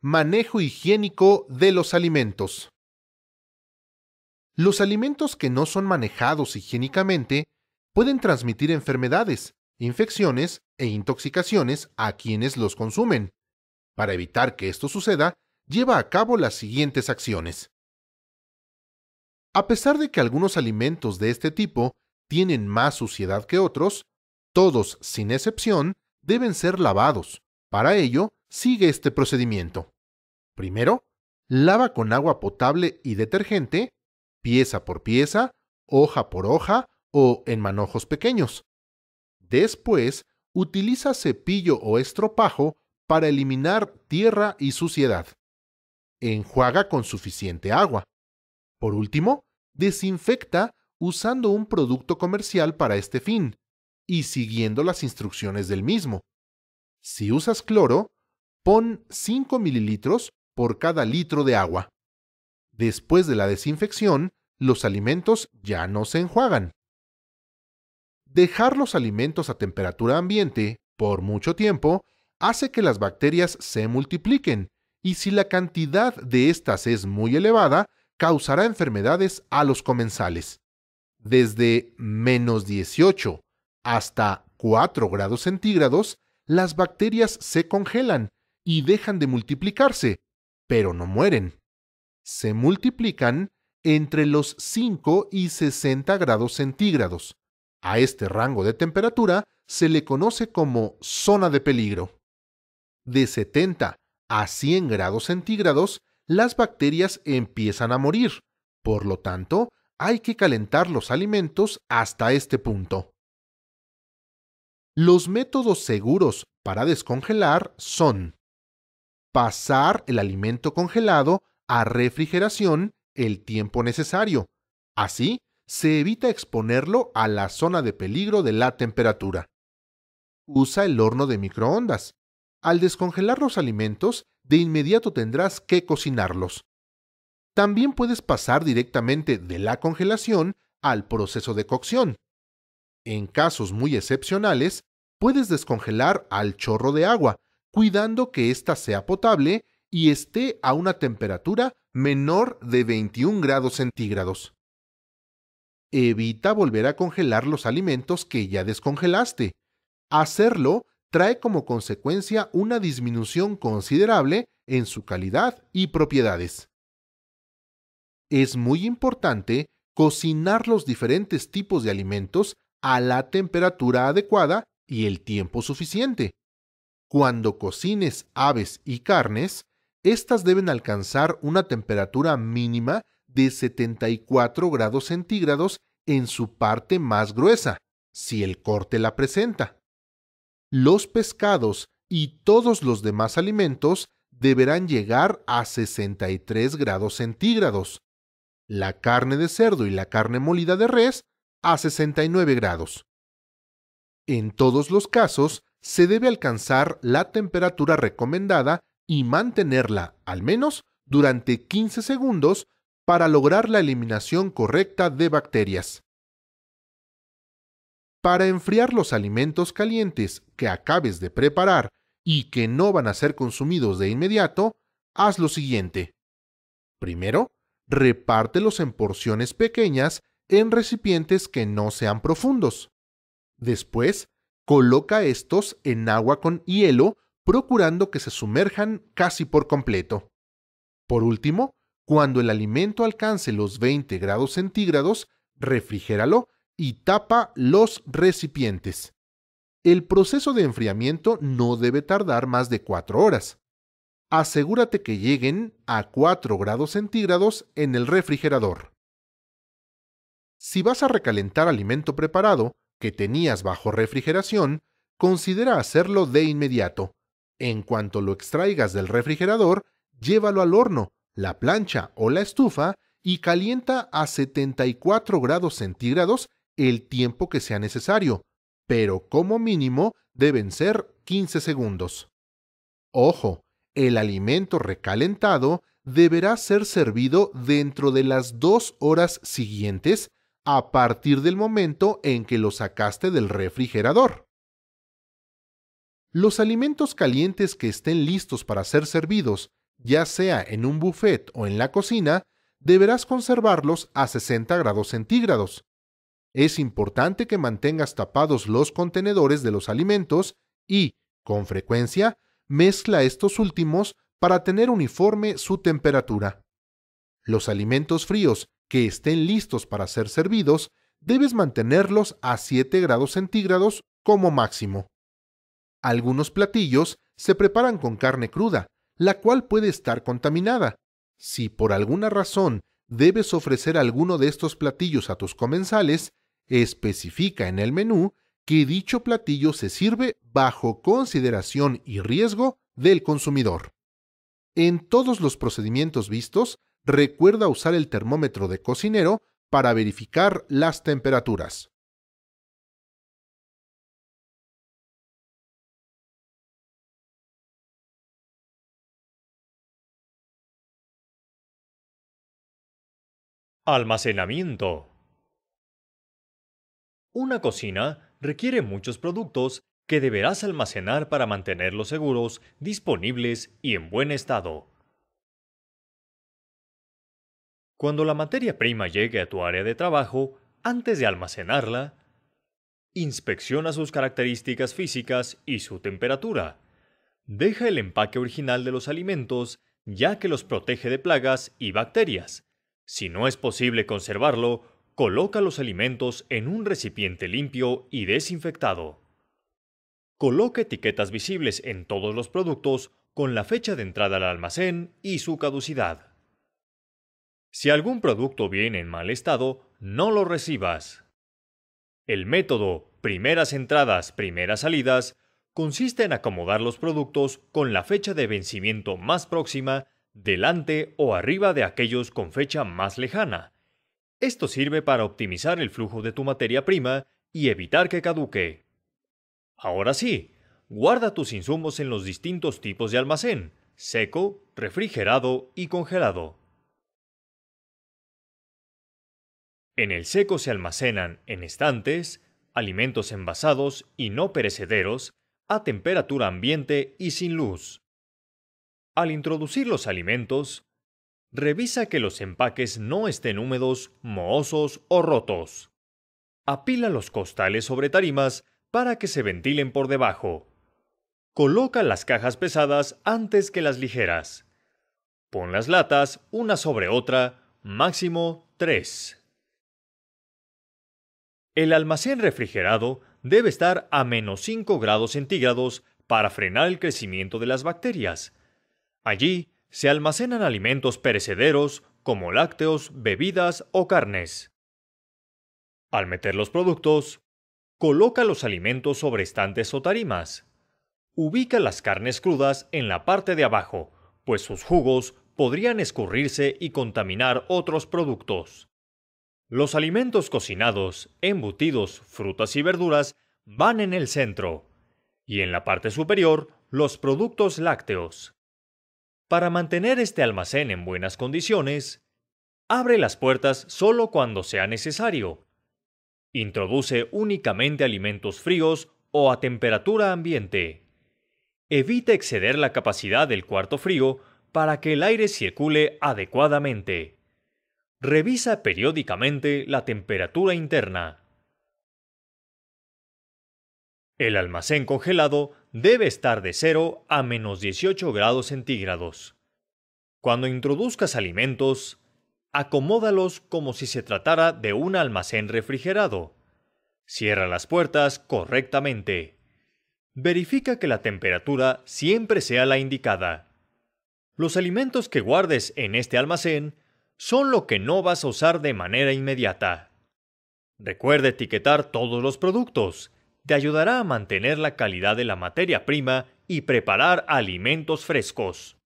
Manejo higiénico de los alimentos. Los alimentos que no son manejados higiénicamente pueden transmitir enfermedades, infecciones e intoxicaciones a quienes los consumen. Para evitar que esto suceda, lleva a cabo las siguientes acciones. A pesar de que algunos alimentos de este tipo tienen más suciedad que otros, todos, sin excepción, deben ser lavados. Para ello, sigue este procedimiento. Primero, lava con agua potable y detergente, pieza por pieza, hoja por hoja o en manojos pequeños. Después, utiliza cepillo o estropajo para eliminar tierra y suciedad. Enjuaga con suficiente agua. Por último, desinfecta usando un producto comercial para este fin y siguiendo las instrucciones del mismo. Si usas cloro, Pon 5 mililitros por cada litro de agua. Después de la desinfección, los alimentos ya no se enjuagan. Dejar los alimentos a temperatura ambiente por mucho tiempo hace que las bacterias se multipliquen y si la cantidad de estas es muy elevada, causará enfermedades a los comensales. Desde menos 18 hasta 4 grados centígrados, las bacterias se congelan y dejan de multiplicarse, pero no mueren. Se multiplican entre los 5 y 60 grados centígrados. A este rango de temperatura se le conoce como zona de peligro. De 70 a 100 grados centígrados, las bacterias empiezan a morir. Por lo tanto, hay que calentar los alimentos hasta este punto. Los métodos seguros para descongelar son pasar el alimento congelado a refrigeración el tiempo necesario. Así, se evita exponerlo a la zona de peligro de la temperatura. Usa el horno de microondas. Al descongelar los alimentos, de inmediato tendrás que cocinarlos. También puedes pasar directamente de la congelación al proceso de cocción. En casos muy excepcionales, puedes descongelar al chorro de agua cuidando que ésta sea potable y esté a una temperatura menor de 21 grados centígrados. Evita volver a congelar los alimentos que ya descongelaste. Hacerlo trae como consecuencia una disminución considerable en su calidad y propiedades. Es muy importante cocinar los diferentes tipos de alimentos a la temperatura adecuada y el tiempo suficiente. Cuando cocines aves y carnes, éstas deben alcanzar una temperatura mínima de 74 grados centígrados en su parte más gruesa, si el corte la presenta. Los pescados y todos los demás alimentos deberán llegar a 63 grados centígrados. La carne de cerdo y la carne molida de res a 69 grados. En todos los casos, se debe alcanzar la temperatura recomendada y mantenerla, al menos, durante 15 segundos para lograr la eliminación correcta de bacterias. Para enfriar los alimentos calientes que acabes de preparar y que no van a ser consumidos de inmediato, haz lo siguiente. Primero, repártelos en porciones pequeñas en recipientes que no sean profundos. Después, Coloca estos en agua con hielo, procurando que se sumerjan casi por completo. Por último, cuando el alimento alcance los 20 grados centígrados, refrigéralo y tapa los recipientes. El proceso de enfriamiento no debe tardar más de 4 horas. Asegúrate que lleguen a 4 grados centígrados en el refrigerador. Si vas a recalentar alimento preparado, que tenías bajo refrigeración, considera hacerlo de inmediato. En cuanto lo extraigas del refrigerador, llévalo al horno, la plancha o la estufa y calienta a 74 grados centígrados el tiempo que sea necesario, pero como mínimo deben ser 15 segundos. Ojo, el alimento recalentado deberá ser servido dentro de las dos horas siguientes a partir del momento en que lo sacaste del refrigerador. Los alimentos calientes que estén listos para ser servidos, ya sea en un buffet o en la cocina, deberás conservarlos a 60 grados centígrados. Es importante que mantengas tapados los contenedores de los alimentos y, con frecuencia, mezcla estos últimos para tener uniforme su temperatura. Los alimentos fríos que estén listos para ser servidos, debes mantenerlos a 7 grados centígrados como máximo. Algunos platillos se preparan con carne cruda, la cual puede estar contaminada. Si por alguna razón debes ofrecer alguno de estos platillos a tus comensales, especifica en el menú que dicho platillo se sirve bajo consideración y riesgo del consumidor. En todos los procedimientos vistos, recuerda usar el termómetro de cocinero para verificar las temperaturas. Almacenamiento. Una cocina requiere muchos productos que deberás almacenar para mantenerlos seguros, disponibles y en buen estado. Cuando la materia prima llegue a tu área de trabajo, antes de almacenarla, inspecciona sus características físicas y su temperatura. Deja el empaque original de los alimentos ya que los protege de plagas y bacterias. Si no es posible conservarlo, coloca los alimentos en un recipiente limpio y desinfectado. Coloca etiquetas visibles en todos los productos con la fecha de entrada al almacén y su caducidad. Si algún producto viene en mal estado, no lo recibas. El método primeras entradas, primeras salidas consiste en acomodar los productos con la fecha de vencimiento más próxima delante o arriba de aquellos con fecha más lejana. Esto sirve para optimizar el flujo de tu materia prima y evitar que caduque. Ahora sí, guarda tus insumos en los distintos tipos de almacén, seco, refrigerado y congelado. En el seco se almacenan, en estantes, alimentos envasados y no perecederos, a temperatura ambiente y sin luz. Al introducir los alimentos, revisa que los empaques no estén húmedos, mohosos o rotos. Apila los costales sobre tarimas para que se ventilen por debajo. Coloca las cajas pesadas antes que las ligeras. Pon las latas una sobre otra, máximo tres. El almacén refrigerado debe estar a menos 5 grados centígrados para frenar el crecimiento de las bacterias. Allí se almacenan alimentos perecederos como lácteos, bebidas o carnes. Al meter los productos, coloca los alimentos sobre estantes o tarimas. Ubica las carnes crudas en la parte de abajo, pues sus jugos podrían escurrirse y contaminar otros productos. Los alimentos cocinados, embutidos, frutas y verduras van en el centro y en la parte superior los productos lácteos. Para mantener este almacén en buenas condiciones, abre las puertas solo cuando sea necesario. Introduce únicamente alimentos fríos o a temperatura ambiente. Evita exceder la capacidad del cuarto frío para que el aire circule adecuadamente. Revisa periódicamente la temperatura interna. El almacén congelado debe estar de 0 a menos 18 grados centígrados. Cuando introduzcas alimentos, acomódalos como si se tratara de un almacén refrigerado. Cierra las puertas correctamente. Verifica que la temperatura siempre sea la indicada. Los alimentos que guardes en este almacén son lo que no vas a usar de manera inmediata. Recuerda etiquetar todos los productos. Te ayudará a mantener la calidad de la materia prima y preparar alimentos frescos.